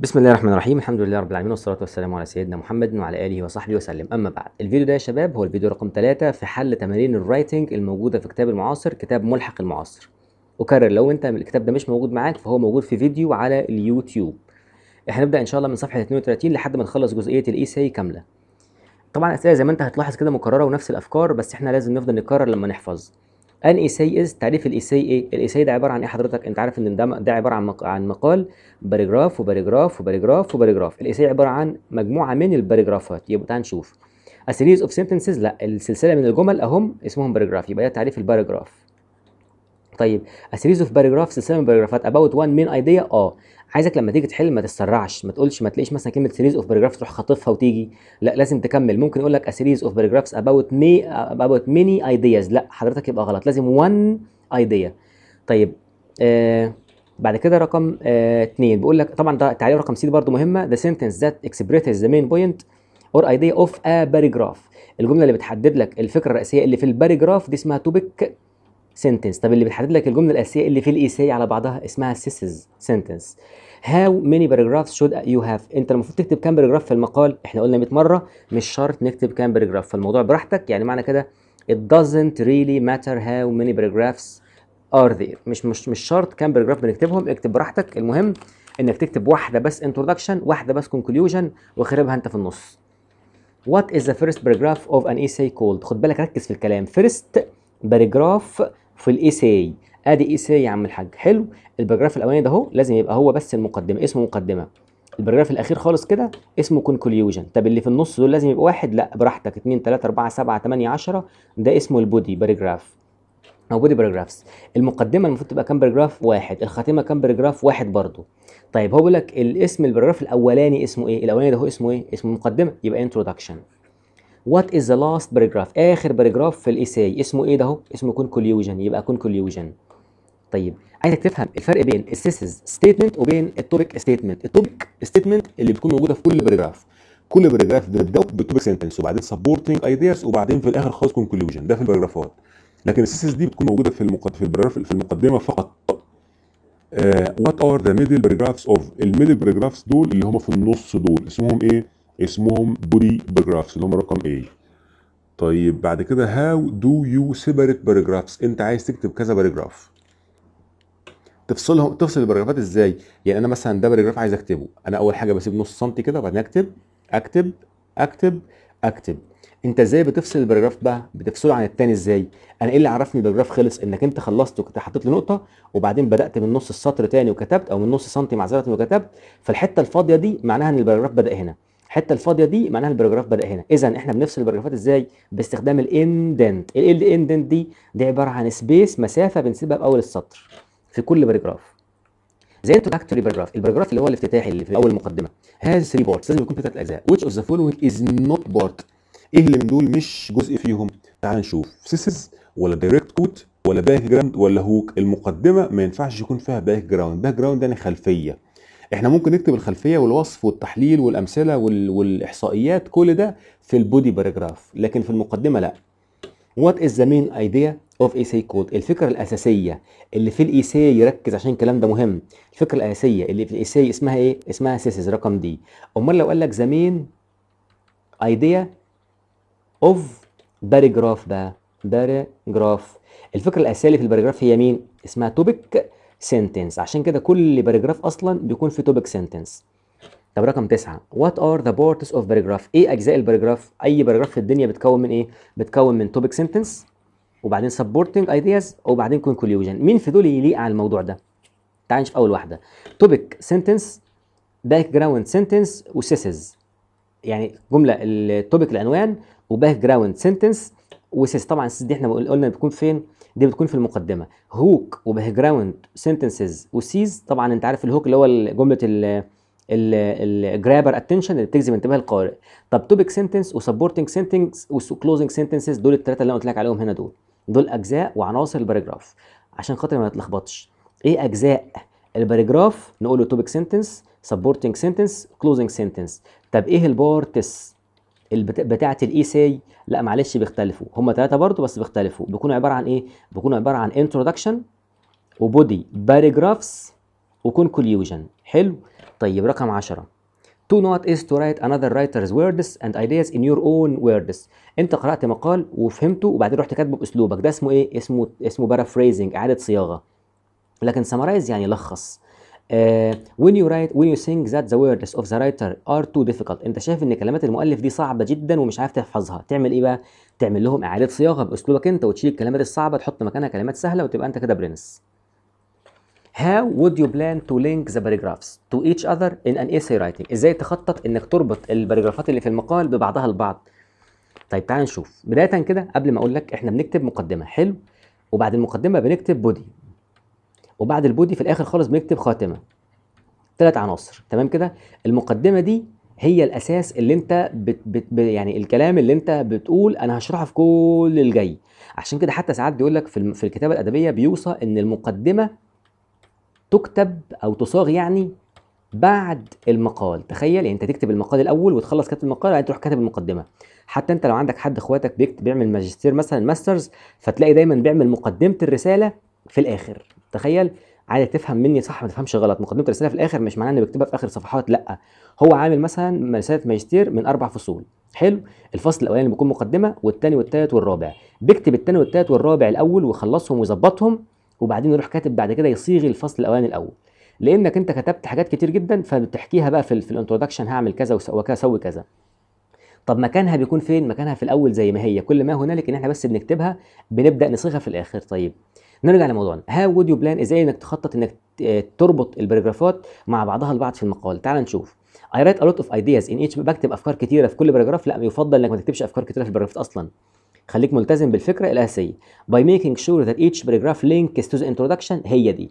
بسم الله الرحمن الرحيم الحمد لله رب العالمين والصلاه والسلام على سيدنا محمد وعلى اله وصحبه وسلم اما بعد الفيديو ده يا شباب هو الفيديو رقم 3 في حل تمارين الرايتنج الموجوده في كتاب المعاصر كتاب ملحق المعاصر اكرر لو انت الكتاب ده مش موجود معاك فهو موجود في فيديو على اليوتيوب احنا نبدا ان شاء الله من صفحه 32 لحد ما نخلص جزئيه الايساي كامله طبعا الاسئله زي ما انت هتلاحظ كده مكرره ونفس الافكار بس احنا لازم نفضل نكرر لما نحفظ ان ايساي از تعريف الايساي ايه الايساي ده عباره عن ايه حضرتك انت عارف ان ده ده عباره عن عن مقال باراجراف وباراجراف وباراجراف وباراجراف الايساي عباره عن مجموعه من الباراجرافات يبقى تعال نشوف A series of sentences لا السلسله من الجمل اهم اسمهم باراجراف يبقى ده تعريف الباراجراف طيب A series of paragraphs سلسله من الباراجرافات about one main idea اه عايزك لما تيجي تحل ما تتسرعش ما تقولش ما تلاقيش مثلا كلمه سيريز اوف باراجرافز تروح خاطفها وتيجي لا لازم تكمل ممكن يقول لك سيريز اوف باراجرافز اباوت مي اباوت ميني ايدياز لا حضرتك يبقى غلط لازم وان ايديا طيب آه بعد كده رقم اثنين آه بيقول لك طبعا ده تعليق رقم سي برده مهمه ذا سنتنس ذات اكسبريتس ذا مين بوينت اور ايديا اوف ا باراجراف الجمله اللي بتحدد لك الفكره الرئيسيه اللي في الباراجراف دي اسمها توبيك سنتنس طب اللي بتحدد لك الجمله الاساسيه اللي في الاسايه على بعضها اسمها سيسز سنتنس هاو ميني باراجراف شود يو هاف انت المفروض تكتب كام باراجراف في المقال احنا قلنا 100 مره مش شرط نكتب كام باراجراف فالموضوع براحتك يعني معنى كده it doesn't really matter how many paragraphs are there مش مش مش شرط كام باراجراف بنكتبهم اكتب براحتك المهم انك تكتب واحده بس introduction واحده بس conclusion وخربها انت في النص What is the first paragraph of an essay called خد بالك ركز في الكلام first paragraph في الايساي ادي اي سي يا عم الحاج حلو البراجراف الاولاني ده اهو لازم يبقى هو بس المقدمه اسمه مقدمه البراجراف الاخير خالص كده اسمه كونكلوجن طب اللي في النص دول لازم يبقى واحد لا براحتك 2 3 4 7 8 10 ده اسمه البودي باراجراف او بودي باراجرافز المقدمه المفروض تبقى كام باراجراف واحد الخاتمه كام باراجراف واحد برضه طيب هو بيقول لك الاسم البراجراف الاولاني اسمه ايه الاولاني ده هو اسمه ايه اسمه مقدمه يبقى انترودكشن وات از ذا لاست باراجراف اخر باراجراف في الايساي اسمه ايه ده هو اسمه كونكلوجن يبقى كونكلوجن طيب عايزك تفهم الفرق بين السيسز ستيتمنت وبين التوبيك ستيتمنت التوبيك ستيتمنت اللي بتكون موجوده في كل باراجراف كل باراجراف بتبداه بالتوبيك سنتنس وبعدين سبورتنج ايدياز وبعدين في الاخر خالص كونكلوجن ده في الباراجرافات لكن السيسز دي بتكون موجوده في المقدمه في في المقدمه فقط وات ار ذا ميدل باراجرافز اوف الميدل باراجرافز دول اللي هم في النص دول اسمهم ايه اسمهم بري باراجرافز اللي هم رقم ايه طيب بعد كده هاو دو يو سيبريت باراجرافز انت عايز تكتب كذا باراجراف تفصلهم تفصل البراجرافات ازاي يعني انا مثلا ده باراجراف عايز اكتبه انا اول حاجه بسيب نص سنتي كده وبعدين اكتب اكتب اكتب اكتب انت ازاي بتفصل البراجراف بقى بتفصله عن الثاني ازاي انا ايه اللي عرفني البراجراف خلص انك انت خلصت وكنت حطيت له نقطه وبعدين بدات من نص السطر تاني وكتبت او من نص سنتي معذره وكتبت فالحته الفاضيه دي معناها ان البراجراف بدا هنا الحته الفاضيه دي معناها البرجراف بدا هنا اذا احنا بنفصل البرجرافات ازاي باستخدام الاندنت الاندنت دي دي عباره عن سبيس مسافه بنسيبها باول السطر في كل باراجراف زي introductory باراجراف الباراجراف اللي هو الافتتاحي اللي في اول مقدمه هاز 3 بارتس لازم يكون في ثلاث اجزاء which of the following is not part ايه اللي من دول مش جزء فيهم تعال نشوف سيسز ولا دايركت كوت ولا باك جراوند ولا هوك المقدمه ما ينفعش يكون فيها باك جراوند باك جراوند يعني خلفيه احنا ممكن نكتب الخلفيه والوصف والتحليل والامثله وال... والاحصائيات كل ده في البودي باراجراف لكن في المقدمه لا وات از ذا مين ايديا اوف ايساي كود الفكره الاساسيه اللي في الايساي e يركز عشان الكلام ده مهم الفكره الاساسيه اللي في الايساي e اسمها ايه اسمها سيسز رقم دي امال لو قال لك زمين ايديا اوف باراجراف بقى باراجراف الفكره الاساسيه اللي في الباراجراف هي مين اسمها توبيك سنتنس عشان كده كل باراجراف اصلا بيكون في توبيك سنتنس طب رقم تسعة وات ار ذا بارتس اوف باراجراف ايه اجزاء الباراجراف اي باراجراف في الدنيا بتكون من ايه بتكون من توبيك سنتنس وبعدين سبورتنج ايدياز وبعدين كونكلوجن مين في دول يليق على الموضوع ده تعال نشوف اول واحده توبيك سنتنس باك جراوند سنتنس وسيسز يعني جمله التوبيك العنوان وباك جراوند سنتنس وسيس طبعا السيس دي احنا قلنا بتكون فين دي بتكون في المقدمه هوك وباك جراوند سنتنسز وسيز طبعا انت عارف الهوك اللي هو جمله ال الجرابر اتنشن اللي بتجذب انتباه القارئ طب توبيك سنتنس وسبورتنج سنتنس وكلوزنج سنتنسز دول الثلاثه اللي انا قلت لك عليهم هنا دول دول اجزاء وعناصر الباراجراف عشان خاطر ما نتلخبطش ايه اجزاء الباراجراف نقول له توبيك سنتنس سبورتنج سنتنس كلوزنج سنتنس طب ايه البارتس بتاعه الايساي e لا معلش بيختلفوا هم ثلاثه برضه بس بيختلفوا بيكونوا عباره عن ايه بيكونوا عباره عن انترودكشن وبودي باراجرافز وكونكلوجن حلو طيب رقم 10 To not is to write another writer's words and ideas in your own words. انت قرأت مقال وفهمته وبعدين رحت كاتبه باسلوبك ده اسمه ايه؟ اسمه اسمه paraphrasing اعادة صياغة. لكن summarize يعني لخص. Uh, when you write when you think that the words of the writer are too difficult انت شايف ان كلمات المؤلف دي صعبه جدا ومش عارف تحفظها تعمل ايه بقى تعمل لهم اعاده صياغه باسلوبك انت وتشيل الكلمات الصعبه تحط مكانها كلمات سهله وتبقى انت كده برنس How would you plan to link the paragraphs to each other in an essay writing؟ ازاي تخطط انك تربط الباراجرافات اللي في المقال ببعضها البعض؟ طيب تعال نشوف، بداية كده قبل ما اقول لك احنا بنكتب مقدمة، حلو؟ وبعد المقدمة بنكتب بودي. وبعد البودي في الآخر خالص بنكتب خاتمة. ثلاث عناصر، تمام كده؟ المقدمة دي هي الأساس اللي أنت بت بت يعني الكلام اللي أنت بتقول أنا هشرحه في كل الجاي. عشان كده حتى ساعات بيقول لك في, في الكتابة الأدبية بيوصى إن المقدمة تكتب او تصاغ يعني بعد المقال تخيل يعني انت تكتب المقال الاول وتخلص كتابه المقال بعدين تروح كاتب المقدمه حتى انت لو عندك حد اخواتك بيكتب بيعمل ماجستير مثلا ماسترز فتلاقي دايما بيعمل مقدمه الرساله في الاخر تخيل عايز تفهم مني صح ما تفهمش غلط مقدمه الرساله في الاخر مش معناه انه بيكتبها في اخر صفحات لا هو عامل مثلا رساله ماجستير من اربع فصول حلو الفصل الاولاني بيكون مقدمه والثاني والثالث والرابع بيكتب الثاني والثالث والرابع الاول ويخلصهم ويظبطهم وبعدين يروح كاتب بعد كده يصيغ الفصل الاولاني الاول لانك انت كتبت حاجات كتير جدا فبتحكيها بقى في, في الانترودكشن هعمل كذا وسوي كذا طب مكانها بيكون فين مكانها في الاول زي ما هي كل ما هنالك ان احنا بس بنكتبها بنبدا نصيغها في الاخر طيب نرجع لموضوعنا هاو وود يو بلان ازاي انك تخطط انك آه، تربط البراجرافات مع بعضها البعض في المقال تعال نشوف I write a lot of ideas in each بكتب افكار كتيره في كل باراجراف لا يفضل انك ما تكتبش افكار كتيره في البراجرافات اصلا خليك ملتزم بالفكره الاساسيه by making sure that each paragraph لينكس to the introduction هي دي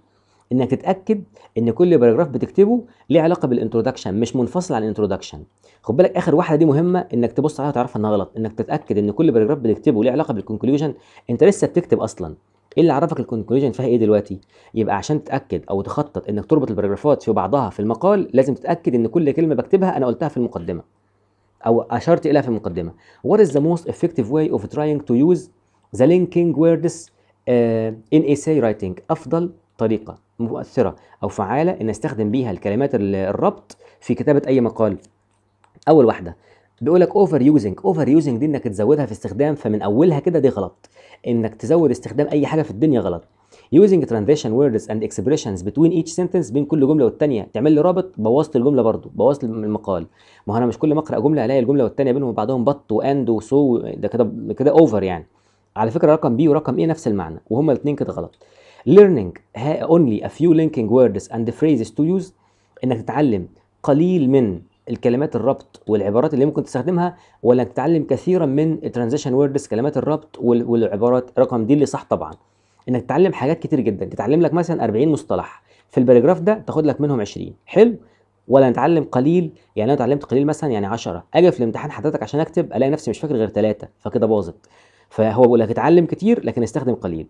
انك تتاكد ان كل باراجراف بتكتبه ليه علاقه بالانترودكشن مش منفصل عن الانترودكشن خد بالك اخر واحده دي مهمه انك تبص عليها وتعرفها انها غلط انك تتاكد ان كل باراجراف بتكتبه ليه علاقه بالكونكلوجن انت لسه بتكتب اصلا ايه اللي عرفك الكونكلوجن فيها ايه دلوقتي يبقى عشان تتاكد او تخطط انك تربط الباراجرافات في بعضها في المقال لازم تتاكد ان كل كلمه بكتبها انا قلتها في المقدمه أو أشرت إليها في المقدمة What is the most effective way of trying to use the linking words uh, in essay writing أفضل طريقة مؤثرة أو فعالة إن أستخدم بيها الكلمات الربط في كتابة أي مقال أول واحدة بيقول لك اوفر يوزنج اوفر يوزنج دي انك تزودها في استخدام فمن اولها كده دي غلط انك تزود استخدام اي حاجه في الدنيا غلط using transition words and expressions between each sentence بين كل جمله والثانيه تعمل لي رابط بوظت الجمله برضو بوظت المقال ما هو انا مش كل ما اقرا جمله الاقي الجمله والثانيه بينهم وبعدهم بط واند وسو ده كده كده اوفر يعني على فكره رقم بي ورقم ايه نفس المعنى وهما الاثنين كده غلط learning only a few linking words and phrases to use انك تتعلم قليل من الكلمات الربط والعبارات اللي ممكن تستخدمها ولا تتعلم كثيرا من الترانزيشن ووردز كلمات الربط والعبارات رقم دي اللي صح طبعا انك تتعلم حاجات كتير جدا تتعلم لك مثلا 40 مصطلح في الباراجراف ده تاخد لك منهم 20 حلو ولا نتعلم قليل يعني انا اتعلمت قليل مثلا يعني 10 اجي في الامتحان حضرتك عشان اكتب الاقي نفسي مش فاكر غير ثلاثه فكده باظت فهو بيقول لك اتعلم كتير لكن استخدم قليل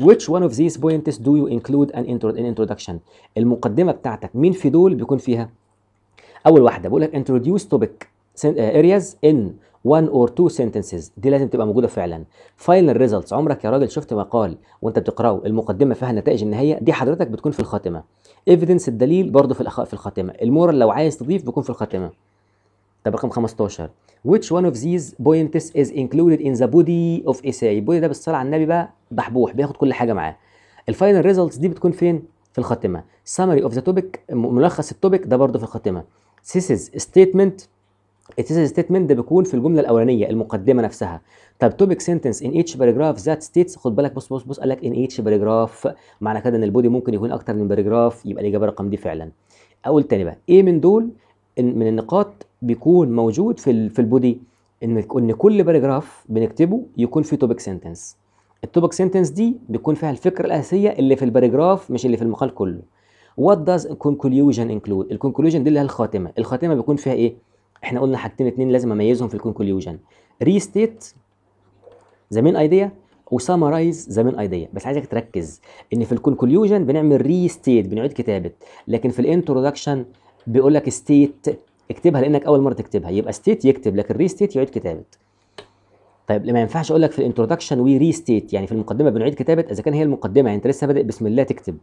which one of these points do you include an introduction المقدمه بتاعتك مين في دول بيكون فيها اول واحده بيقول لك introduce topic Eh, areas in one or two sentences دي لازم تبقى موجوده فعلا final results عمرك يا راجل شفت مقال وانت بتقراه المقدمه فيها النتائج النهائيه دي حضرتك بتكون في الخاتمه evidence الدليل برضه في في الخاتمه المورال لو عايز تضيف بيكون في الخاتمه طب رقم 15 which one of these points is included in the body of essay البودي ده بالصلاه على النبي بقى بحبوح بياخد كل حاجه معاه الفاينل ريزلتس دي بتكون فين في الخاتمه summary of the topic ملخص التوبيك ده برضه في الخاتمه is statement الثيسيس ستيتمنت ده بيكون في الجمله الاولانيه المقدمه نفسها طب توبيك سنتنس ان ايتش باراجراف ذات ستيتس خد بالك بص بص بص قال لك ان ايتش باراجراف معنى كده ان البودي ممكن يكون اكتر من باراجراف يبقى الاجابه رقم دي فعلا اقول تاني بقى ايه من دول من النقاط بيكون موجود في في البودي ان ان كل باراجراف بنكتبه يكون فيه توبيك سنتنس التوبيك سنتنس دي بيكون فيها الفكره الاساسيه اللي في الباراجراف مش اللي في المقال كله وات داز كونكلوجن انكلود الكونكلوجن دي اللي هي الخاتمه الخاتمه بيكون فيها ايه احنا قلنا حاجتين اتنين لازم اميزهم في الكونكليوجن ريستيت ذا مين ايديا وسامرايز ذا مين ايديا بس عايزك تركز ان في الكونكليوجن بنعمل ريستيت بنعيد كتابه لكن في الانترودكشن بيقول لك ستيت اكتبها لانك اول مره تكتبها يبقى ستيت يكتب لكن ريستيت يعيد كتابه طيب ما ينفعش اقول لك في الانترودكشن وي ريستيت يعني في المقدمه بنعيد كتابه اذا كان هي المقدمه يعني انت لسه بادئ بسم الله تكتب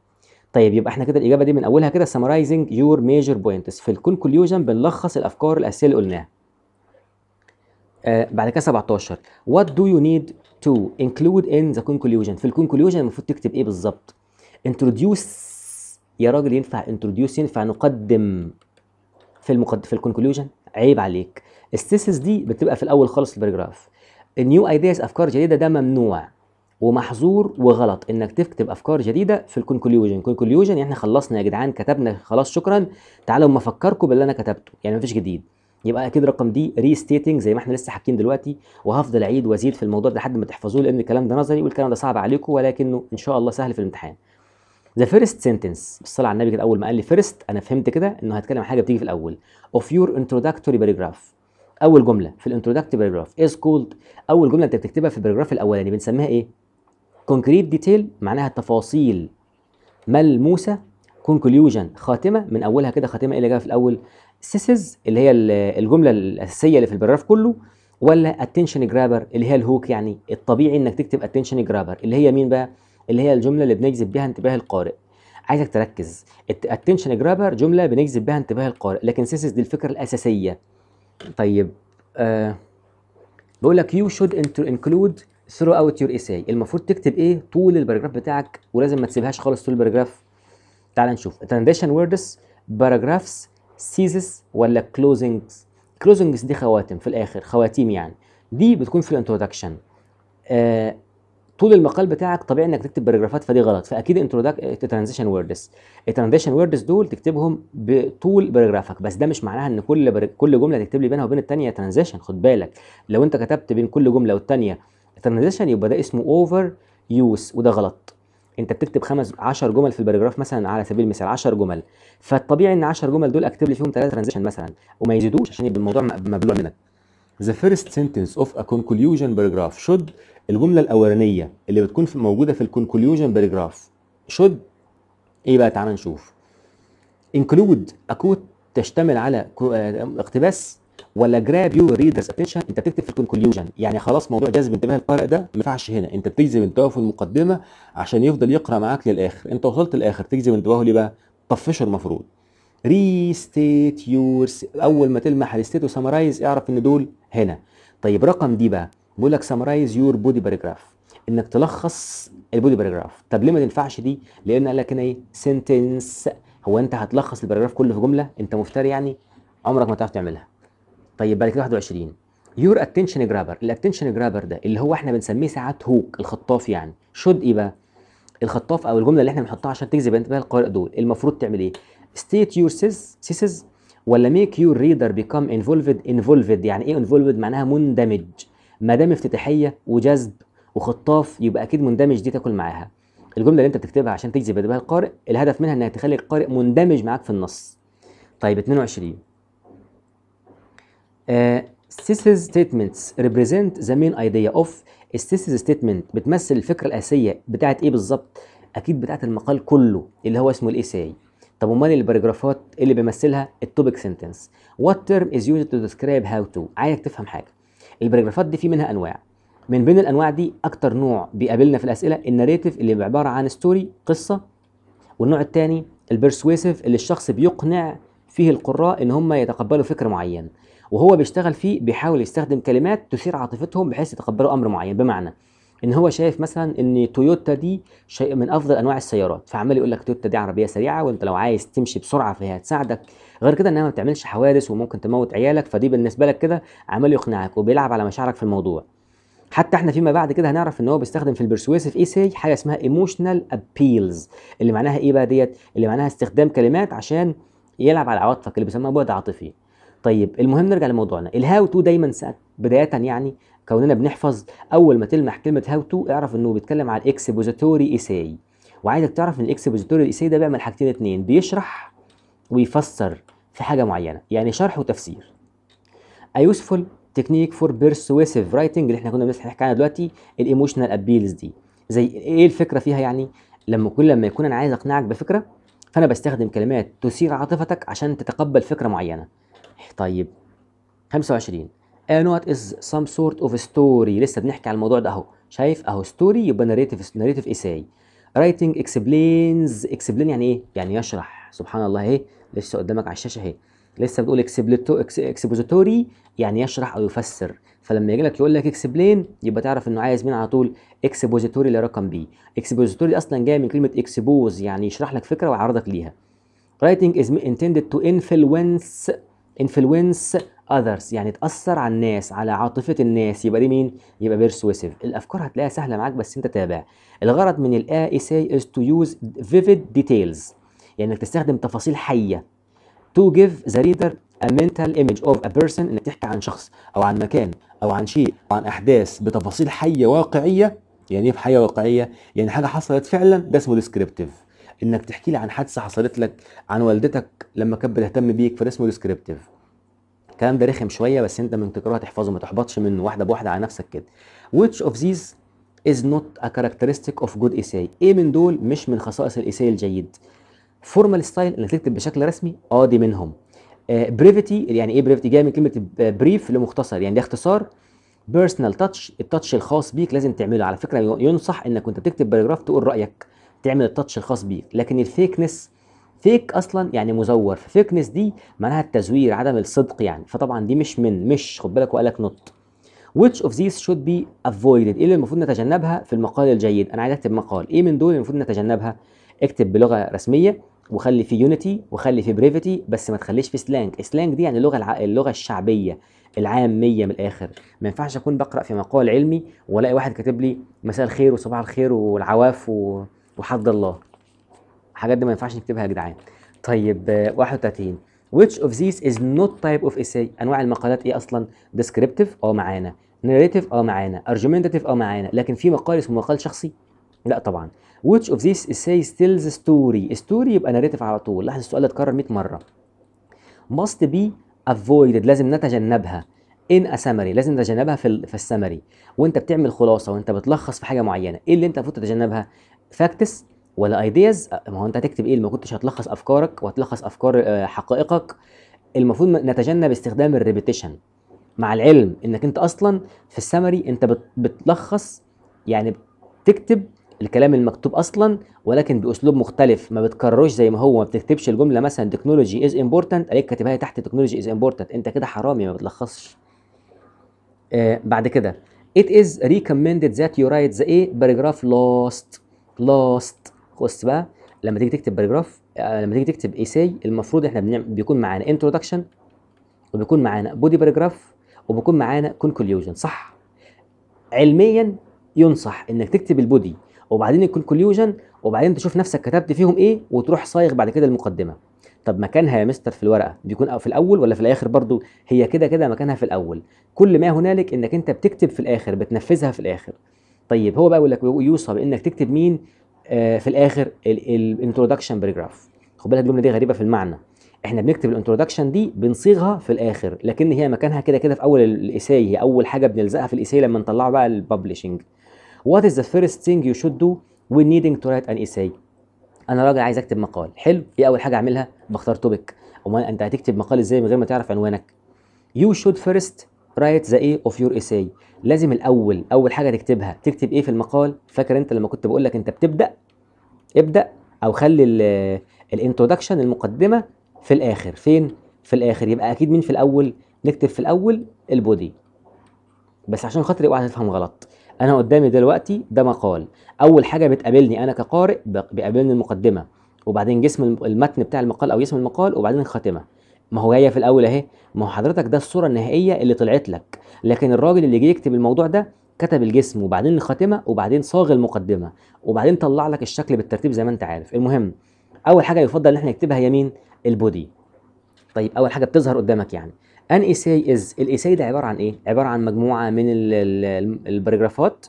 طيب يبقى احنا كده الاجابه دي من اولها كده سمرايزنج يور ميجر بوينتس في الكونكلوجن بنلخص الافكار الاساسيه اللي قلناها آه بعد كده 17 وات دو يو نيد تو انكلود ان ذا كونكلوجن في الكونكلوجن المفروض تكتب ايه بالظبط انتروديوس يا راجل ينفع انتروديوس ينفع نقدم في المقد... في الكونكلوجن؟ عيب عليك السيسس دي بتبقى في الاول خالص الباراجراف النيو ايدياز افكار جديده ده ممنوع ومحظور وغلط انك تكتب افكار جديده في الكونكلوجن الكونكلوجن يعني احنا خلصنا يا جدعان كتبنا خلاص شكرا تعالوا اما افكركم باللي انا كتبته يعني مفيش جديد يبقى اكيد رقم دي ريستيتنج زي ما احنا لسه حاكين دلوقتي وهفضل اعيد وازيد في الموضوع ده لحد ما تحفظوه لان الكلام ده نظري والكلام ده صعب عليكم ولكنه ان شاء الله سهل في الامتحان ذا فيرست سنتنس بالصلاه على النبي كده اول ما قال لي فيرست انا فهمت كده انه هتكلم عن حاجه بتيجي في الاول اوف يور انتروداكتوري باراجراف اول جمله في الانتروداكتوري باراجراف از كولد اول جمله انت بتكتبها في الباراجراف الاولاني يعني بنسميها ايه concrete detail معناها تفاصيل ملموسه conclusion خاتمه من اولها كده خاتمه ايه اللي جايه في الاول سيسز اللي هي الجمله الاساسيه اللي في البراف كله ولا اتنشن جرابر اللي هي الهوك يعني الطبيعي انك تكتب اتنشن جرابر اللي هي مين بقى اللي هي الجمله اللي بنجذب بها انتباه القارئ عايزك تركز اتنشن جرابر جمله بنجذب بها انتباه القارئ لكن سيسز دي الفكره الاساسيه طيب آه بقول لك يو شود انكلود ثرو اوت يور اساي المفروض تكتب ايه طول الباراجراف بتاعك ولازم ما تسيبهاش خالص طول الباراجراف تعال نشوف ترانزيشن ووردز باراجرافز سيزس ولا كلوزنجز كلوزنجز دي خواتم في الاخر خواتيم يعني دي بتكون في الانترودكشن آه طول المقال بتاعك طبيعي انك تكتب باراجرافات فدي غلط فاكيد انترودكت ترانزيشن ووردز الترانزيشن ووردز دول تكتبهم بطول باراجرافك بس ده مش معناها ان كل كل جمله تكتب لي بينها وبين الثانيه ترانزيشن خد بالك لو انت كتبت بين كل جمله والثانيه الترانزيشن يبقى ده اسمه اوفر يوز وده غلط انت بتكتب خمس 10 جمل في البارجراف مثلا على سبيل المثال 10 جمل فالطبيعي ان 10 جمل دول اكتب لي فيهم ثلاثه ترانزيشن مثلا وما يزيدوش عشان يبقى الموضوع مبلوع منك The first sentence of a conclusion paragraph should الجملة الأولانية اللي بتكون في موجودة في الكونكلوجن باراجراف should إيه بقى تعالى نشوف include أكوت تشتمل على آه، اقتباس ولا جراب يور ريدرز اتنشن انت بتكتب في الكونكلوجن يعني خلاص موضوع جذب انتباه القارئ ده ما ينفعش هنا انت بتجذب انتباهه في المقدمه عشان يفضل يقرا معاك للاخر انت وصلت للاخر تجذب انتباهه ليه بقى طفشه المفروض ريستيت يور اول ما تلمح الستيت وسمرايز اعرف ان دول هنا طيب رقم دي بقى بيقول لك سمرايز يور بودي باراجراف انك تلخص البودي باراجراف طب ليه ما تنفعش دي لان قال لك هنا ايه سنتنس هو انت هتلخص الباراجراف كله في جمله انت مفتري يعني عمرك ما تعرف تعملها طيب بعد كده 21 يور اتنشن جرابر الاتنشن جرابر ده اللي هو احنا بنسميه ساعات هوك الخطاف يعني شود ايه بقى الخطاف او الجمله اللي احنا بنحطها عشان تجذب انتباه القارئ دول المفروض تعمل ايه ستيت يور سيسز ولا ميك يور ريدر بيكم انفولفد انفولفد يعني ايه انفولفد معناها مندمج ما دام افتتاحيه وجذب وخطاف يبقى اكيد مندمج دي تاكل معاها الجمله اللي انت بتكتبها عشان تجذب انتباه القارئ الهدف منها انها تخلي القارئ مندمج معاك في النص طيب 22 thesis uh, statements represent the main idea of thesis statement بتمثل الفكره الاساسيه بتاعت ايه بالظبط اكيد بتاعت المقال كله اللي هو اسمه الايساي طب امال الباراجرافات اللي بيمثلها التوبيك سنتنس وات تيرم از يوزد تو ديسكرايب هاو تو عايزك تفهم حاجه الباراجرافات دي في منها انواع من بين الانواع دي اكتر نوع بيقابلنا في الاسئله الناريتيف اللي عباره عن ستوري قصه والنوع الثاني البرسويسيف اللي الشخص بيقنع فيه القراء ان هم يتقبلوا فكر معين وهو بيشتغل فيه بيحاول يستخدم كلمات تثير عاطفتهم بحيث يتقبلوا امر معين بمعنى ان هو شايف مثلا ان تويوتا دي شيء من افضل انواع السيارات فعمال يقول لك تويوتا دي عربيه سريعه وانت لو عايز تمشي بسرعه فهي هتساعدك غير كده انها ما بتعملش حوادث وممكن تموت عيالك فدي بالنسبه لك كده عمال يقنعك وبيلعب على مشاعرك في الموضوع حتى احنا فيما بعد كده هنعرف ان هو بيستخدم في البرسويسيف اي سي حاجه اسمها ايموشنال ابيلز اللي معناها ايه بقى ديت اللي معناها استخدام كلمات عشان يلعب على عواطفك اللي بيسموها بعد عاطفي طيب المهم نرجع لموضوعنا الهاو تو دايما سأل بدايه يعني كوننا بنحفظ اول ما تلمح كلمه هاو تو اعرف انه بيتكلم على الاكسبوزيتوري ايساي وعايزك تعرف ان الاكسبوزيتوري ايساي ده بيعمل حاجتين اتنين بيشرح ويفسر في حاجه معينه يعني شرح وتفسير ايوسفول تكنيك فور بيرسويسيف رايتنج اللي احنا كنا بنحكي عنها دلوقتي الايموشنال ابيلز دي زي ايه الفكره فيها يعني لما كل لما يكون انا عايز اقنعك بفكره فانا بستخدم كلمات تثير عاطفتك عشان تتقبل فكره معينه طيب 25 نوت از سام سورت اوف ستوري لسه بنحكي على الموضوع ده اهو شايف اهو ستوري يبقى ناريتيف ناريتيف ايساي رايتنج اكسبلينز اكسبلين يعني ايه؟ يعني يشرح سبحان الله اهي لسه قدامك على الشاشه اهي لسه بتقول اكسبوزيتوري يعني يشرح او يفسر فلما يجي لك يقول لك اكسبلين يبقى تعرف انه عايز مين على طول اكسبوزيتوري لرقم بي اكسبوزيتوري اصلا جاي من كلمه اكسبوز يعني يشرح لك فكره ويعرضك ليها writing is intended to influence انفلونس اذرز يعني تاثر على الناس على عاطفه الناس يبقى دي مين يبقى بيرسويسيف الافكار هتلاقيها سهله معاك بس انت تابع الغرض من الاي اساي از تو يوز فيفيد ديتيلز يعني انك تستخدم تفاصيل حيه تو جيف ذا ريدر a mental image of a person انك تحكي عن شخص او عن مكان او عن شيء او عن احداث بتفاصيل حيه واقعيه يعني ايه حيه واقعيه يعني حاجه حصلت فعلا ده اسمه ديسكريبتيف انك تحكي لي عن حادثه حصلت لك عن والدتك لما كانت بتهتم بيك فده اسمه ديسكريبتيف الكلام ده رخم شويه بس انت من تكرهه تحفظه ما تحبطش منه واحده بواحده على نفسك كده which of these is not a characteristic of good essay ايه من دول مش من خصائص الايساي الجيد فورمال ستايل اللي تكتب بشكل رسمي اه دي منهم بريفتي آه، uh, يعني ايه بريفتي جايه من كلمه بريف لمختصر يعني ده اختصار بيرسونال تاتش التاتش الخاص بيك لازم تعمله على فكره ينصح انك وانت بتكتب باراجراف تقول رايك تعمل التاتش الخاص بيك لكن الفيكنس فيك اصلا يعني مزور فيكنس دي معناها التزوير عدم الصدق يعني فطبعا دي مش من مش خد بالك وقالك نوت which of these should be avoided ايه اللي المفروض نتجنبها في المقال الجيد انا عايز اكتب مقال ايه من دول المفروض نتجنبها اكتب بلغه رسميه وخلي فيه يونيتي وخلي فيه بريفيتي بس ما تخليش فيه سلانج سلانج دي يعني اللغه الع... اللغه الشعبيه العاميه من الاخر ما ينفعش اكون بقرا في مقال علمي والاقي واحد كاتب لي مساء الخير وصباح الخير والعواف و... وحد الله الحاجات دي ما ينفعش نكتبها يا جدعان طيب 31 آه، which of these is not type of essay انواع المقالات ايه اصلا descriptive اه معانا narrative اه معانا argumentative اه معانا لكن في مقال اسمه مقال شخصي لا طبعا which of these essays tells story story يبقى narrative على طول لاحظ السؤال ده اتكرر 100 مره must be avoided لازم نتجنبها in a summary لازم تتجنبها في في السمري وانت بتعمل خلاصه وانت بتلخص في حاجه معينه ايه اللي انت المفروض تتجنبها فاكتس ولا ايدياز ما هو انت هتكتب ايه ما كنتش هتلخص افكارك وهتلخص افكار آه، حقائقك المفروض نتجنب استخدام الريبيتيشن مع العلم انك انت اصلا في السمري انت بتلخص يعني بتكتب الكلام المكتوب اصلا ولكن باسلوب مختلف ما بتكرروش زي ما هو ما بتكتبش الجمله مثلا تكنولوجي از امبورتنت عليك كاتبها تحت تكنولوجي از امبورتنت انت كده حرامي ما بتلخصش آه بعد كده it is recommended that you write the a paragraph last لاست خص بقى لما تيجي تكتب باراجراف آه، لما تيجي تكتب ايساي المفروض احنا بنعمل بيكون معانا انترودكشن وبيكون معانا بودي باراجراف وبيكون معانا كونكلوجن صح علميا ينصح انك تكتب البودي وبعدين الكونكلوجن وبعدين تشوف نفسك كتبت فيهم ايه وتروح صايغ بعد كده المقدمه طب مكانها يا مستر في الورقه بيكون في الاول ولا في الاخر برضو هي كده كده مكانها في الاول كل ما هنالك انك انت بتكتب في الاخر بتنفذها في الاخر طيب هو بقى يقول لك يوصى بانك تكتب مين آه في الاخر الانترودكشن باراجراف خد بالك الجمله دي غريبه في المعنى احنا بنكتب الانترودكشن دي بنصيغها في الاخر لكن هي مكانها كده كده في اول الايساي هي اول حاجه بنلزقها في الايساي لما نطلعه بقى الببلشنج وات از ذا فيرست ثينج يو شود دو وي نيدنج تو رايت ان اساي انا راجل عايز اكتب مقال حلو ايه اول حاجه اعملها بختار توبيك امال انت هتكتب مقال ازاي من غير ما تعرف عنوانك يو شود فيرست رايت ذا ايه اوف يور اساي لازم الاول اول حاجه تكتبها تكتب ايه في المقال فاكر انت لما كنت بقول لك انت بتبدا ابدا او خلي الانترودكشن المقدمه في الاخر فين في الاخر يبقى اكيد مين في الاول نكتب في الاول البودي بس عشان خاطر اوعى تفهم غلط انا قدامي دلوقتي ده مقال اول حاجه بتقابلني انا كقارئ بيقابلني المقدمه وبعدين جسم المتن بتاع المقال او اسم المقال وبعدين الخاتمه ما هو جايه في الاول اهي ما هو حضرتك ده الصوره النهائيه اللي طلعت لك لكن الراجل اللي جه يكتب الموضوع ده كتب الجسم وبعدين الخاتمه وبعدين صاغ المقدمه وبعدين طلع لك الشكل بالترتيب زي ما انت عارف المهم اول حاجه يفضل ان احنا نكتبها يمين البودي طيب اول حاجه بتظهر قدامك يعني ان اي سي از سي ده عباره عن ايه عباره عن مجموعه من الباراجرافات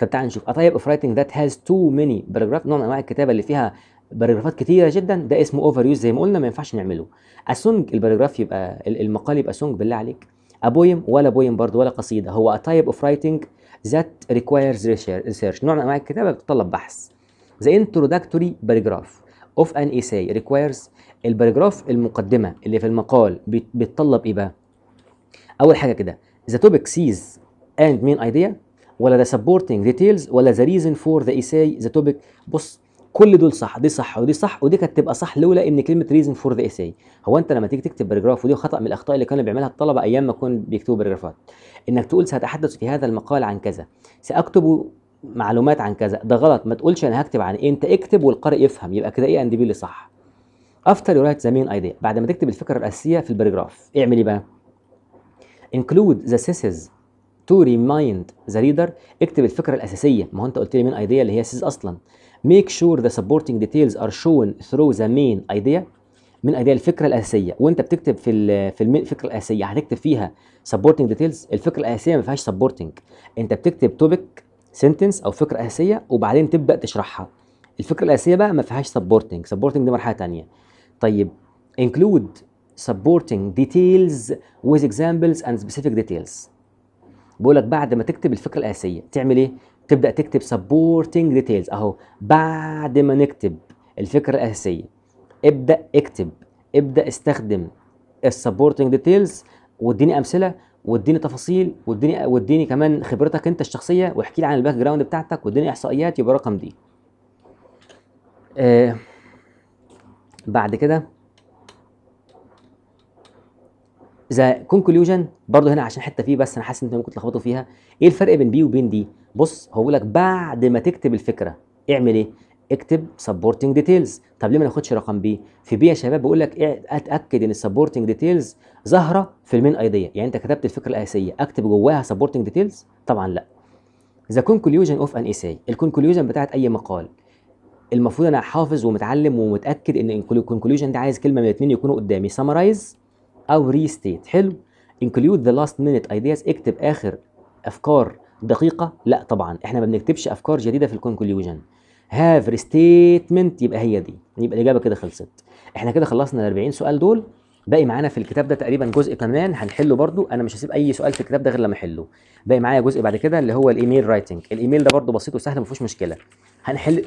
طب تعال نشوف طيب اوف رايتنج ذات هاز تو ميني باراجراف نوع من انواع الكتابه اللي فيها باراجرافات كتيره جدا ده اسمه اوفر يوز زي ما قلنا ما ينفعش نعمله اسونج الباراجراف يبقى المقال يبقى سونج بالله عليك ابويم ولا بويم برضه ولا قصيده هو تايب اوف رايتنج ذات ريكوايرز ريسيرش نوع من انواع الكتابه بتتطلب بحث ذا انتروداكتوري باراجراف اوف ان ايساي ريكوايرز الباراجراف المقدمه اللي في المقال بيتطلب ايه بقى اول حاجه كده ذا توبيك سيز اند مين ايديا ولا ذا سبورتنج ديتيلز ولا ذا ريزن فور ذا ايساي ذا توبيك بص كل دول صح دي صح ودي صح ودي كانت تبقى صح لولا ان كلمه ريزن فور ذا اساي هو انت لما تيجي تكتب باراجراف ودي خطا من الاخطاء اللي كانوا بيعملها الطلبه ايام ما كانوا بيكتبوا باراجرافات انك تقول ساتحدث في هذا المقال عن كذا ساكتب معلومات عن كذا ده غلط ما تقولش انا هكتب عن ايه انت اكتب والقارئ يفهم يبقى كده ايه اند بي اللي صح افتر يو رايت ذا مين ايديا بعد ما تكتب الفكره الاساسيه في الباراجراف اعمل ايه بقى include the thesis to remind the reader اكتب الفكره الاساسيه ما هو انت قلت لي مين ايديا اللي هي سيز اصلا make sure the supporting details are shown through the main idea من ايديا الفكره الاساسيه وانت بتكتب في في الفكره الاساسيه هتكتب فيها supporting details الفكره الاساسيه ما فيهاش supporting انت بتكتب topic sentence او فكره اساسيه وبعدين تبدا تشرحها الفكره الاساسيه بقى ما فيهاش supporting supporting دي مرحله ثانيه طيب include supporting details with examples and specific details بقول لك بعد ما تكتب الفكره الاساسيه تعمل ايه تبدا تكتب سبورتنج ديتيلز اهو بعد ما نكتب الفكره الاساسيه ابدا اكتب ابدا استخدم السبورتنج ديتيلز واديني امثله واديني تفاصيل واديني واديني كمان خبرتك انت الشخصيه واحكي لي عن الباك جراوند بتاعتك واديني احصائيات يبقى الرقم دي آه بعد كده ذا كونكلوجن برضه هنا عشان حته فيه بس انا حاسس ان انت ممكن تلخبطوا فيها ايه الفرق بين بي وبين دي بص هو بيقول لك بعد ما تكتب الفكره اعمل ايه؟ اكتب سبورتنج ديتيلز طب ليه ما ناخدش رقم بي في بي يا شباب بيقول لك اتاكد ان السبورتنج ديتيلز ظاهره في المين ايديا يعني انت كتبت الفكره الاساسيه اكتب جواها سبورتنج ديتيلز طبعا لا ذا كونكلوجن اوف ان ايساي الكونكلوجن بتاعت اي مقال المفروض انا حافظ ومتعلم ومتاكد ان الكونكلوجن ده عايز كلمه من الاثنين يكونوا قدامي سمرايز او ريستيت حلو انكلود ذا لاست مينيت ايدياز اكتب اخر افكار دقيقة؟ لا طبعا احنا ما بنكتبش افكار جديدة في الكونكليوجن هاف ريستيتمنت يبقى هي دي يبقى الاجابة كده خلصت احنا كده خلصنا ال 40 سؤال دول باقي معانا في الكتاب ده تقريبا جزء كمان هنحله برضو انا مش هسيب اي سؤال في الكتاب ده غير لما احله باقي معايا جزء بعد كده اللي هو الايميل رايتنج الايميل ده برضو بسيط وسهل ما فيهوش مشكله هنحل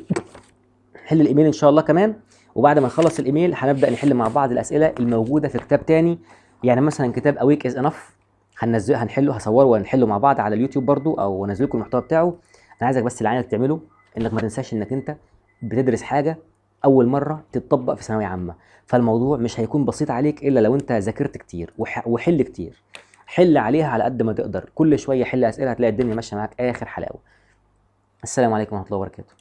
نحل الايميل ان شاء الله كمان وبعد ما نخلص الايميل هنبدا نحل مع بعض الاسئله الموجوده في كتاب تاني يعني مثلا كتاب اويك از انف هنزله هنحله هصوره وهنحله مع بعض على اليوتيوب برضو او انزل لكم المحتوى بتاعه انا عايزك بس اللي عايزك تعمله انك ما تنساش انك انت بتدرس حاجه اول مره تتطبق في ثانويه عامه فالموضوع مش هيكون بسيط عليك الا لو انت ذاكرت كتير وحل كتير حل عليها على قد ما تقدر كل شويه حل اسئله هتلاقي الدنيا ماشيه معاك اخر حلاوه السلام عليكم ورحمه الله وبركاته